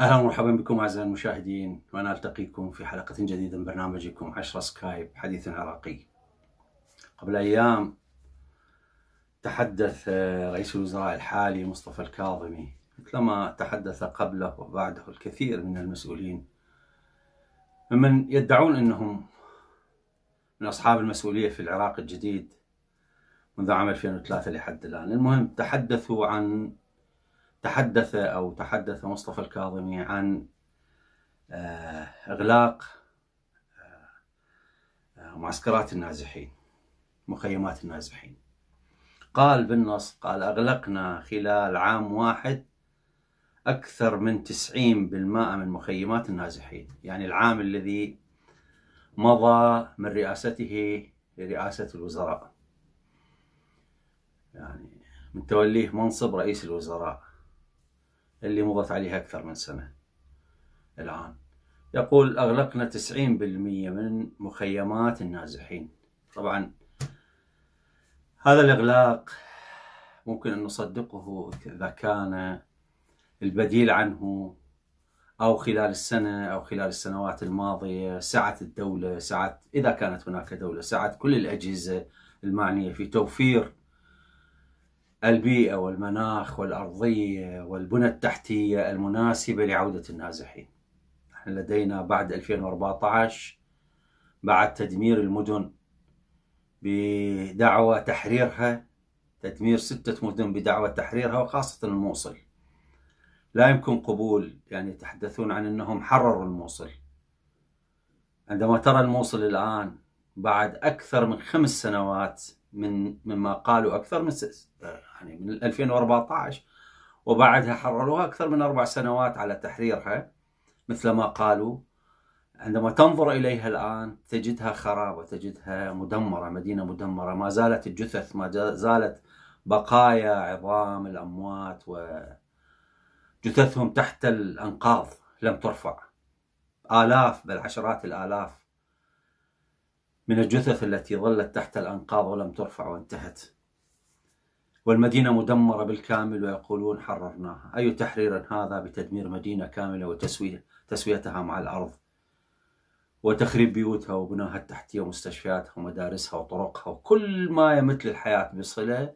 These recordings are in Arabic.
اهلا ومرحبا بكم اعزائي المشاهدين وانا التقيكم في حلقه جديده من برنامجكم 10 سكايب حديث عراقي. قبل ايام تحدث آه، رئيس الوزراء الحالي مصطفى الكاظمي مثلما تحدث قبله وبعده الكثير من المسؤولين ممن يدعون أنهم من أصحاب المسؤولية في العراق الجديد منذ عام 2003 لحد الآن المهم تحدثوا عن تحدث أو تحدث مصطفى الكاظمي عن آه، إغلاق آه، آه، معسكرات النازحين مخيمات النازحين قال بالنص قال أغلقنا خلال عام واحد أكثر من 90% من مخيمات النازحين يعني العام الذي مضى من رئاسته لرئاسة الوزراء يعني من توليه منصب رئيس الوزراء اللي مضت عليه أكثر من سنة الآن يقول أغلقنا 90% من مخيمات النازحين طبعا هذا الإغلاق ممكن أن نصدقه إذا كان البديل عنه أو خلال السنة أو خلال السنوات الماضية سعت الدولة سعت إذا كانت هناك دولة سعت كل الأجهزة المعنية في توفير البيئة والمناخ والأرضية والبنى التحتية المناسبة لعودة النازحين نحن لدينا بعد 2014 بعد تدمير المدن بدعوى تحريرها تدمير ستة مدن بدعوى تحريرها وخاصة الموصل لا يمكن قبول يعني يتحدثون عن أنهم حرروا الموصل عندما ترى الموصل الآن بعد أكثر من خمس سنوات من مما قالوا أكثر من سنة يعني من 2014 وبعدها حرروها أكثر من أربع سنوات على تحريرها مثل ما قالوا عندما تنظر إليها الآن تجدها خراب وتجدها مدمرة مدينة مدمرة ما زالت الجثث ما زالت بقايا عظام الأموات و جثثهم تحت الأنقاض لم ترفع آلاف بل عشرات الآلاف من الجثث التي ظلت تحت الأنقاض ولم ترفع وانتهت والمدينة مدمرة بالكامل ويقولون حررناها أي تحرير هذا بتدمير مدينة كاملة وتسويتها مع الأرض وتخريب بيوتها وبناها التحتية ومستشفياتها ومدارسها وطرقها وكل ما يمت للحياة بصلة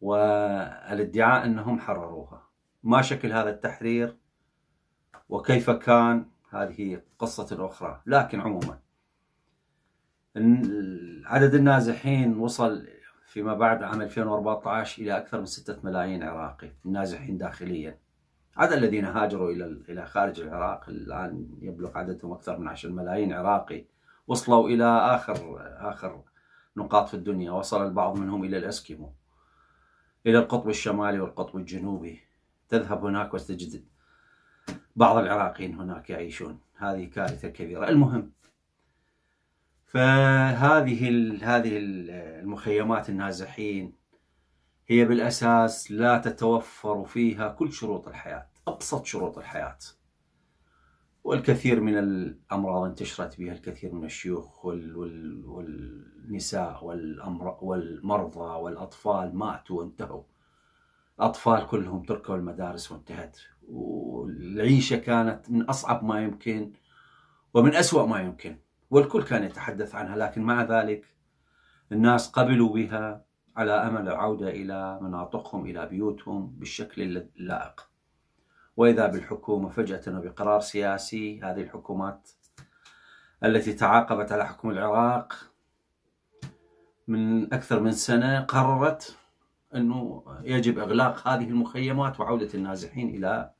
والادعاء أنهم حرروها ما شكل هذا التحرير وكيف كان هذه قصة أخرى لكن عموما عدد النازحين وصل فيما بعد عام 2014 إلى أكثر من 6 ملايين عراقي نازحين داخليا عدد الذين هاجروا إلى إلى خارج العراق الآن يبلغ عددهم أكثر من 10 ملايين عراقي وصلوا إلى آخر آخر نقاط في الدنيا وصل البعض منهم إلى الأسكيمو إلى القطب الشمالي والقطب الجنوبي تذهب هناك وستجد بعض العراقيين هناك يعيشون هذه كارثة كبيرة المهم فهذه ال هذه المخيمات النازحين هي بالأساس لا تتوفر فيها كل شروط الحياة أبسط شروط الحياة والكثير من الأمراض انتشرت بها الكثير من الشيوخ وال وال والنساء والمرضى والأطفال ماتوا وانتهوا أطفال كلهم تركوا المدارس وانتهت والعيشة كانت من أصعب ما يمكن ومن أسوأ ما يمكن والكل كان يتحدث عنها لكن مع ذلك الناس قبلوا بها على أمل العودة إلى مناطقهم إلى بيوتهم بالشكل اللائق وإذا بالحكومة فجأة وبقرار سياسي هذه الحكومات التي تعاقبت على حكم العراق من أكثر من سنة قررت أنه يجب إغلاق هذه المخيمات وعودة النازحين إلى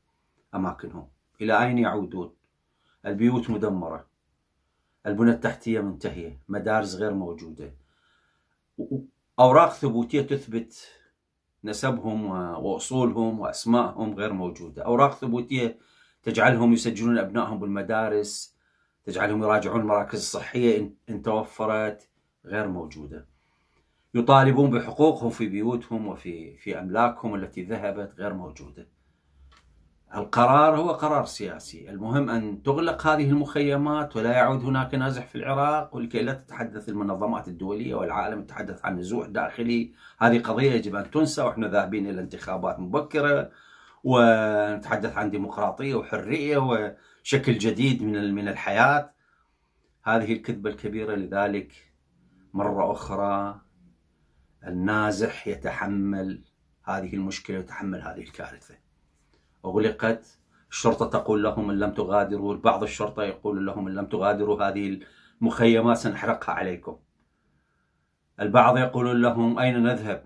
أماكنهم إلى أين يعودون البيوت مدمرة البنى التحتية منتهية مدارس غير موجودة أوراق ثبوتية تثبت نسبهم وأصولهم وأسمائهم غير موجودة أوراق ثبوتية تجعلهم يسجلون أبنائهم بالمدارس تجعلهم يراجعون المراكز الصحية إن توفرت غير موجودة يطالبون بحقوقهم في بيوتهم وفي في املاكهم التي ذهبت غير موجوده. القرار هو قرار سياسي، المهم ان تغلق هذه المخيمات ولا يعود هناك نازح في العراق ولكي لا تتحدث المنظمات الدوليه والعالم يتحدث عن نزوح داخلي، هذه قضيه يجب ان تنسى واحنا ذاهبين الى انتخابات مبكره ونتحدث عن ديمقراطيه وحريه وشكل جديد من من الحياه. هذه الكذبه الكبيره لذلك مره اخرى النازح يتحمل هذه المشكلة ويتحمل هذه الكارثة أغلقت الشرطة تقول لهم إن لم تغادروا بعض الشرطة يقول لهم إن لم تغادروا هذه المخيمات سنحرقها عليكم البعض يقول لهم أين نذهب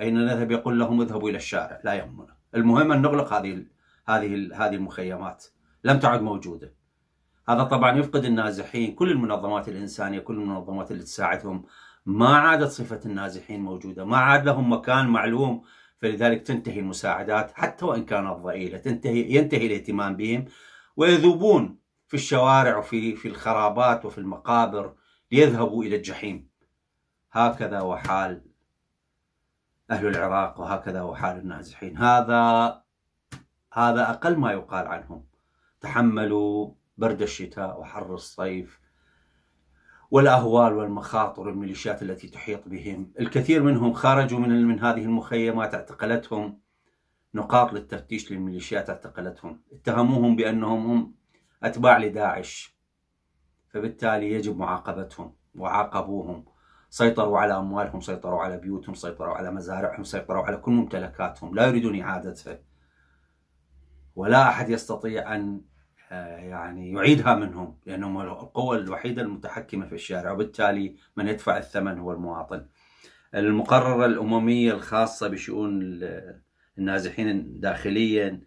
أين نذهب يقول لهم اذهبوا إلى الشارع لا يهمنا المهم أن نغلق هذه هذه هذه المخيمات لم تعد موجودة هذا طبعا يفقد النازحين كل المنظمات الإنسانية كل المنظمات اللي تساعدهم ما عادت صفة النازحين موجودة ما عاد لهم مكان معلوم فلذلك تنتهي المساعدات حتى وإن كانت ضئيلة تنتهي ينتهي الاهتمام بهم ويذوبون في الشوارع وفي في الخرابات وفي المقابر ليذهبوا إلى الجحيم هكذا وحال أهل العراق وهكذا وحال النازحين هذا هذا أقل ما يقال عنهم تحملوا برد الشتاء وحر الصيف والأهوال والمخاطر والميليشيات التي تحيط بهم الكثير منهم خرجوا من, من هذه المخيمات اعتقلتهم نقاط للتفتيش للميليشيات اعتقلتهم اتهموهم بأنهم هم أتباع لداعش فبالتالي يجب معاقبتهم وعاقبوهم سيطروا على أموالهم سيطروا على بيوتهم سيطروا على مزارعهم سيطروا على كل ممتلكاتهم لا يريدون إعادتها ولا أحد يستطيع أن آه، يعني يعيدها منهم لأنهم القوة الوحيدة المتحكمة في الشارع وبالتالي من يدفع الثمن هو المواطن المقررة الأممية الخاصة بشؤون النازحين داخليا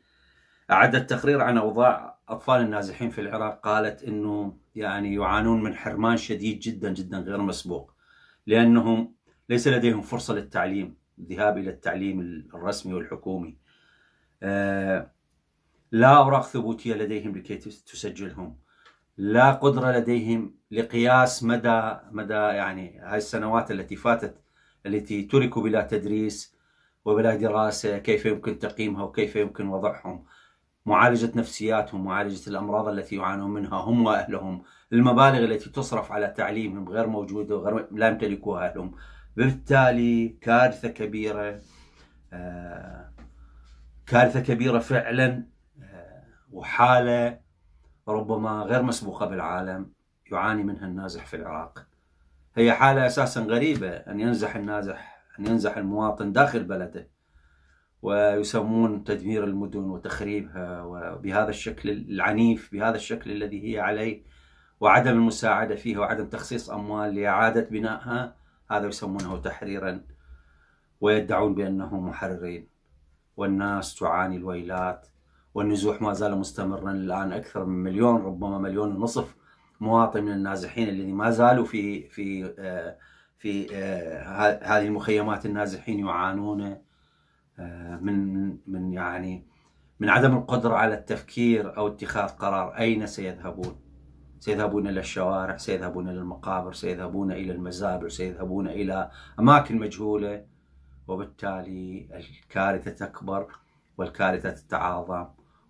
أعدت تقرير عن أوضاع أطفال النازحين في العراق قالت أنه يعني يعانون من حرمان شديد جدا جدا غير مسبوق لأنهم ليس لديهم فرصة للتعليم الذهاب إلى التعليم الرسمي والحكومي آه، لا أوراق ثبوتية لديهم لكي تسجلهم لا قدرة لديهم لقياس مدى مدى يعني هاي السنوات التي فاتت التي تركوا بلا تدريس وبلا دراسة كيف يمكن تقييمها وكيف يمكن وضعهم معالجة نفسياتهم معالجة الأمراض التي يعانون منها هم وأهلهم المبالغ التي تصرف على تعليمهم غير موجودة وغير لا يمتلكوها أهلهم بالتالي كارثة كبيرة آه كارثة كبيرة فعلا وحالة ربما غير مسبوقة بالعالم يعاني منها النازح في العراق هي حالة أساسا غريبة أن ينزح النازح أن ينزح المواطن داخل بلده ويسمون تدمير المدن وتخريبها وبهذا الشكل العنيف بهذا الشكل الذي هي عليه وعدم المساعدة فيها وعدم تخصيص أموال لإعادة بنائها هذا يسمونه تحريرا ويدعون بأنهم محررين والناس تعاني الويلات والنزوح ما زال مستمرا الآن أكثر من مليون ربما مليون ونصف مواطن من النازحين الذين ما زالوا في في في آه، هذه المخيمات النازحين يعانون آه، من من يعني من عدم القدرة على التفكير أو اتخاذ قرار أين سيذهبون سيذهبون إلى الشوارع سيذهبون إلى المقابر سيذهبون إلى المزابل سيذهبون إلى أماكن مجهولة وبالتالي الكارثة تكبر والكارثة تتعاظم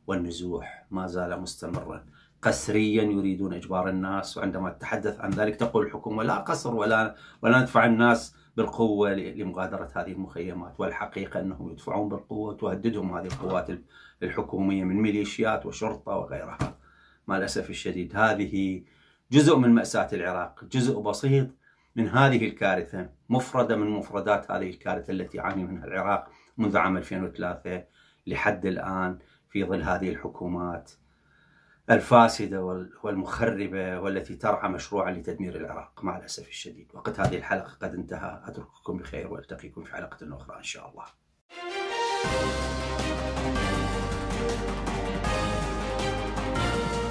والنزوح ما زال مستمرا قسريا يريدون إجبار الناس وعندما تتحدث عن ذلك تقول الحكومة لا قصر ولا, ولا ندفع الناس بالقوة لمغادرة هذه المخيمات والحقيقة أنهم يدفعون بالقوة وتهددهم هذه القوات الحكومية من ميليشيات وشرطة وغيرها مع الأسف الشديد هذه جزء من مأساة العراق جزء بسيط من هذه الكارثة مفردة من مفردات هذه الكارثة التي يعاني منها العراق منذ عام 2003 لحد الآن في ظل هذه الحكومات الفاسده والمخربه والتي ترعى مشروعا لتدمير العراق مع الاسف الشديد وقت هذه الحلقه قد انتهى اترككم بخير والتقيكم في حلقه اخرى ان شاء الله Thank you.